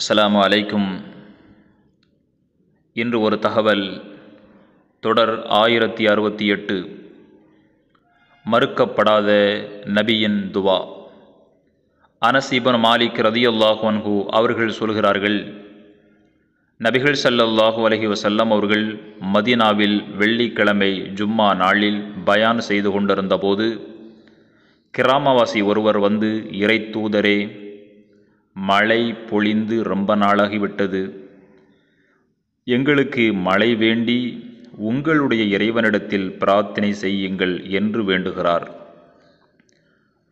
அஸ்லாமு அலைக்கும் இன்று ஒரு தகவல் தொடர் ஆயிரத்தி அறுபத்தி எட்டு மறுக்கப்படாத நபியின் துவா அனசீபன் மாலிக் ரதியுல்லாஹன்ஹு அவர்கள் சொல்கிறார்கள் நபிகள் சல்லாஹூ அலஹி வசல்லம் அவர்கள் மதினாவில் வெள்ளிக்கிழமை ஜும்மா நாளில் பயான் செய்து கொண்டிருந்தபோது கிராமவாசி ஒருவர் வந்து இறை தூதரே மழை பொழிந்து ரொம்ப நாளாகிவிட்டது எங்களுக்கு மழை வேண்டி உங்களுடைய இறைவனிடத்தில் பிரார்த்தனை செய்யுங்கள் என்று வேண்டுகிறார்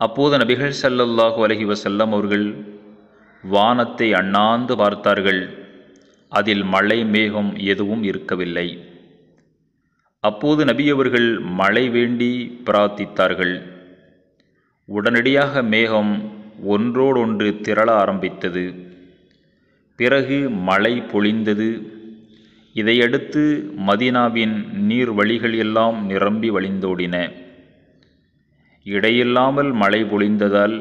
அப்போது நபிகள் சல்லல்லாஹு அலஹி வசல்லம் அவர்கள் வானத்தை அண்ணாந்து பார்த்தார்கள் அதில் மழை மேகம் எதுவும் இருக்கவில்லை அப்போது நபியவர்கள் மழை வேண்டி பிரார்த்தித்தார்கள் உடனடியாக மேகம் ஒன்றோடொன்று திரள ஆரம்பித்தது பிறகு மழை பொழிந்தது இதையடுத்து மதினாவின் நீர் வழிகள் எல்லாம் நிரம்பி வழிந்தோடின இடையில்லாமல் மழை பொழிந்ததால்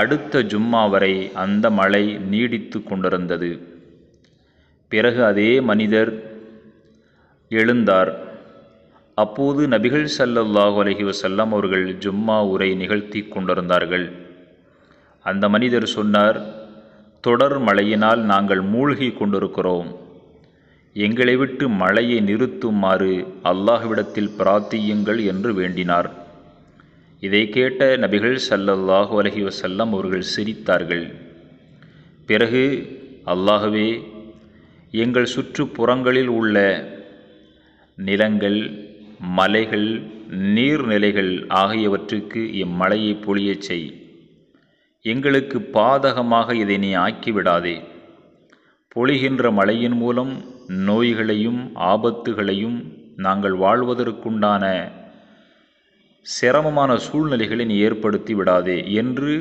அடுத்த ஜும்மா வரை அந்த மழை நீடித்து கொண்டிருந்தது பிறகு அதே மனிதர் எழுந்தார் அப்போது நபிகள் சல்லல்லாஹு அலஹி வசல்லம் அவர்கள் ஜும்மா உரை நிகழ்த்தி கொண்டிருந்தார்கள் அந்த மனிதர் சொன்னார் தொடர் மழையினால் நாங்கள் மூழ்கி கொண்டிருக்கிறோம் எங்களை விட்டு மழையை நிறுத்துமாறு அல்லாஹ்விடத்தில் பிரார்த்தியுங்கள் என்று வேண்டினார் இதை கேட்ட நபிகள் சல்லல்லாஹு அலஹி வசல்லம் அவர்கள் சிரித்தார்கள் பிறகு அல்லாகவே எங்கள் சுற்றுப்புறங்களில் உள்ள நிலங்கள் மலைகள் நீர்நிலைகள் ஆகியவற்றுக்கு இம்மழையை பொழியச் செய் எங்களுக்கு பாதகமாக இதை நீ ஆக்கிவிடாதே பொழிகின்ற மழையின் மூலம் நோய்களையும் ஆபத்துகளையும் நாங்கள் வாழ்வதற்குண்டான சிரமமான சூழ்நிலைகளை நீ ஏற்படுத்தி விடாதே என்று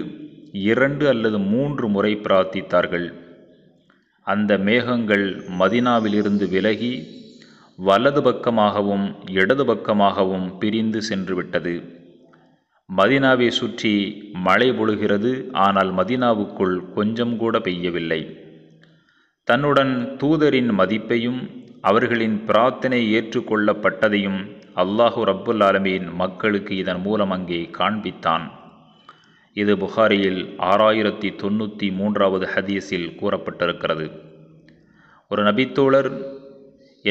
இரண்டு அல்லது மூன்று முறை பிரார்த்தித்தார்கள் அந்த மேகங்கள் மதினாவிலிருந்து விலகி வலது பக்கமாகவும் இடது பக்கமாகவும் பிரிந்து சென்றுவிட்டது மதினாவை சுற்றி மழை பொழுகிறது ஆனால் மதினாவுக்குள் கொஞ்சம் கூட பெய்யவில்லை தன்னுடன் தூதரின் மதிப்பையும் அவர்களின் பிரார்த்தனை ஏற்றுக்கொள்ளப்பட்டதையும் அல்லாஹு ரப்புல் ஆலமீன் மக்களுக்கு இதன் மூலம் அங்கே காண்பித்தான் இது புகாரியில் ஆறாயிரத்தி தொண்ணூற்றி மூன்றாவது ஹதீஸில் கூறப்பட்டிருக்கிறது ஒரு நபித்தோழர்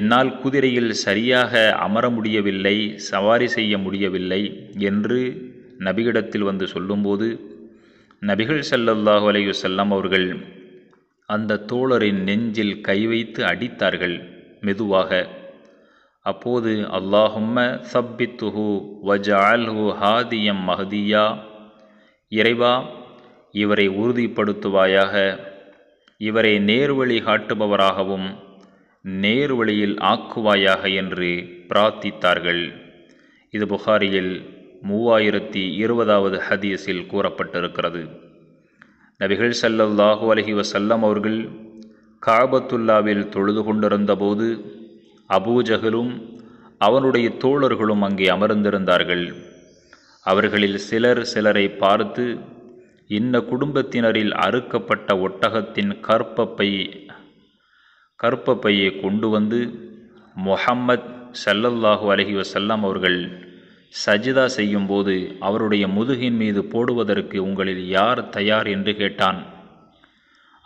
என்னால் குதிரையில் சரியாக அமர முடியவில்லை சவாரி செய்ய முடியவில்லை என்று நபியிடத்தில் வந்து சொல்லும்போது நபிகள் சல்லல்லாஹு அலையு செல்லம் அவர்கள் அந்த தோழரின் நெஞ்சில் கை வைத்து அடித்தார்கள் மெதுவாக அப்போது அல்லாஹும்ம சப்பித்துஹு வஜால்ஹு ஹாதியம் மஹதியா இறைவா இவரை உறுதிப்படுத்துவாயாக இவரை நேர்வழி காட்டுபவராகவும் நேர்வழியில் ஆக்குவாயாக என்று பிரார்த்தித்தார்கள் இது புகாரியில் மூவாயிரத்தி இருபதாவது ஹதீஸில் கூறப்பட்டிருக்கிறது நபிகள் சல்லல்லாஹு அலஹி வசல்லம் அவர்கள் காபத்துல்லாவில் தொழுது கொண்டிருந்தபோது அபூஜகலும் அவனுடைய தோழர்களும் அங்கே அமர்ந்திருந்தார்கள் அவர்களில் சிலர் சிலரை பார்த்து இன்ன குடும்பத்தினரில் அறுக்கப்பட்ட ஒட்டகத்தின் கற்பப்பை கற்பப்பையை கொண்டு வந்து முஹம்மத் சல்லல்லாஹு அலஹி வசல்லாம் அவர்கள் சஜிதா செய்யும்போது அவருடைய முதுகின் மீது போடுவதற்கு உங்களில் யார் தயார் என்று கேட்டான்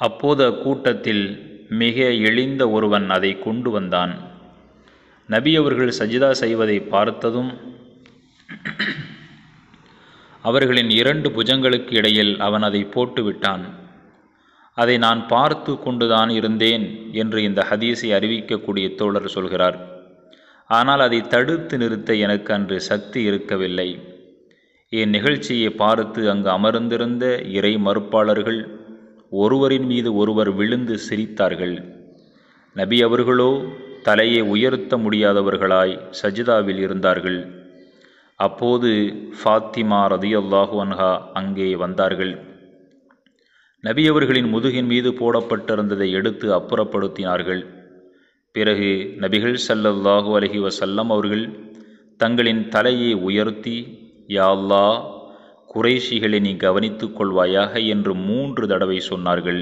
அப்போது கூட்டத்தில் மிக எளிந்த ஒருவன் அதை கொண்டு வந்தான் நபியவர்கள் சஜிதா செய்வதை பார்த்ததும் அவர்களின் இரண்டு புஜங்களுக்கு இடையில் அவன் அதை போட்டுவிட்டான் அதை நான் பார்த்து கொண்டுதான் இருந்தேன் என்று இந்த ஹதீஸை அறிவிக்கக்கூடிய தோழர் சொல்கிறார் ஆனால் அதை தடுத்து நிறுத்த எனக்கு அன்று சக்தி இருக்கவில்லை என் நிகழ்ச்சியை பார்த்து அங்கு அமர்ந்திருந்த இறை மறுப்பாளர்கள் ஒருவரின் மீது ஒருவர் விழுந்து சிரித்தார்கள் நபி அவர்களோ தலையை உயர்த்த முடியாதவர்களாய் சஜிதாவில் இருந்தார்கள் அப்போது ஃபாத்திமா ரதியுல்லாஹு அன்ஹா அங்கே வந்தார்கள் நபியவர்களின் முதுகின் மீது போடப்பட்டிருந்ததை எடுத்து அப்புறப்படுத்தினார்கள் பிறகு நபிகள் சல்லல்லாஹு அலஹி வசல்லம் அவர்கள் தங்களின் தலையை உயர்த்தி யாவ்லா குறைஷிகளை நீ கவனித்துக் கொள்வாயாக என்று மூன்று தடவை சொன்னார்கள்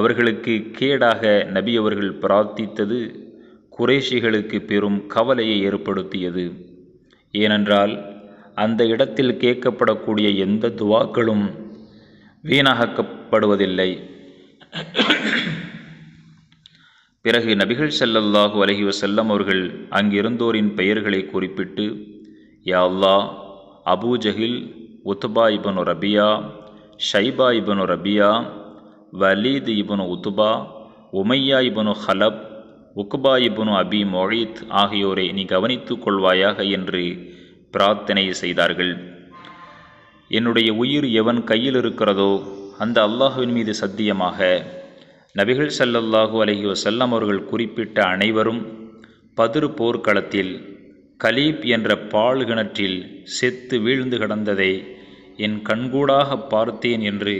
அவர்களுக்கு கேடாக நபி அவர்கள் பிரார்த்தித்தது குறைஷிகளுக்கு பெரும் கவலையை ஏற்படுத்தியது ஏனென்றால் அந்த இடத்தில் கேட்கப்படக்கூடிய எந்த துவாக்களும் வீணாகப்படுவதில்லை பிறகு நபிகள் செல்லல்லாஹு அலஹி வசல்லம் அவர்கள் அங்கிருந்தோரின் பெயர்களை குறிப்பிட்டு யா Allah Abu Jahl ibn Rabia Shaiba ibn Rabia Walid ibn Utba Umayya ibn Khalaf Uqba ibn Abi Muait ஆகியோரை நீ கவனித்துக் கொள்வாயாக என்று பிரார்த்தனை செய்தார்கள் என்னுடைய உயிர் எவன் கையில் இருக்கிறதோ அந்த அல்லாஹுவின் மீது சத்தியமாக நபிகள் சல்லல்லாஹு அலஹி வசல்லம் அவர்கள் குறிப்பிட்ட அனைவரும் பதிரு போர்க்களத்தில் கலீப் என்ற பால் கிணற்றில் செத்து வீழ்ந்து கிடந்ததை என் கண்கூடாக பார்த்தேன் என்று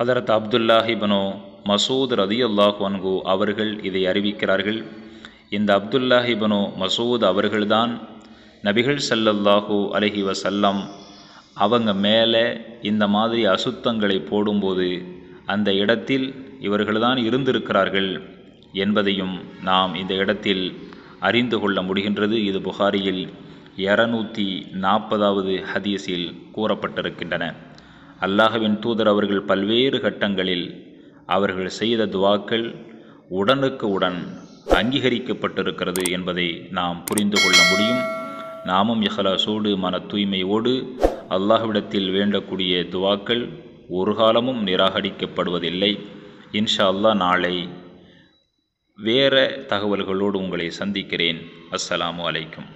ஹதரத் அப்துல்லாஹிபனோ மசூத் ரதியுல்லாஹு அன்கு அவர்கள் இதை அறிவிக்கிறார்கள் இந்த அப்துல்லாஹிபனோ மசூத் அவர்கள்தான் நபிகள் சல்லல்லாஹு அலஹி வசல்லம் அவங்க மேலே இந்த மாதிரி அசுத்தங்களை போடும்போது அந்த இடத்தில் இவர்கள்தான் இருந்திருக்கிறார்கள் என்பதையும் நாம் இந்த இடத்தில் அறிந்து கொள்ள முடிகின்றது இது புகாரியில் இரநூத்தி நாற்பதாவது ஹதீஸில் கூறப்பட்டிருக்கின்றன அல்லாஹவின் தூதர் அவர்கள் பல்வேறு கட்டங்களில் அவர்கள் செய்த துவாக்கள் உடனுக்கு உடன் அங்கீகரிக்கப்பட்டிருக்கிறது என்பதை நாம் புரிந்து கொள்ள முடியும் நாமும் இஹலாசோடு மன தூய்மையோடு அல்லாஹ்விடத்தில் வேண்டக்கூடிய துவாக்கள் ஒரு காலமும் நிராகரிக்கப்படுவதில்லை இன்ஷா அல்லா நாளை வேறு தகவல்களோடு உங்களை சந்திக்கிறேன் அஸ்ஸலாமு அலைக்கும்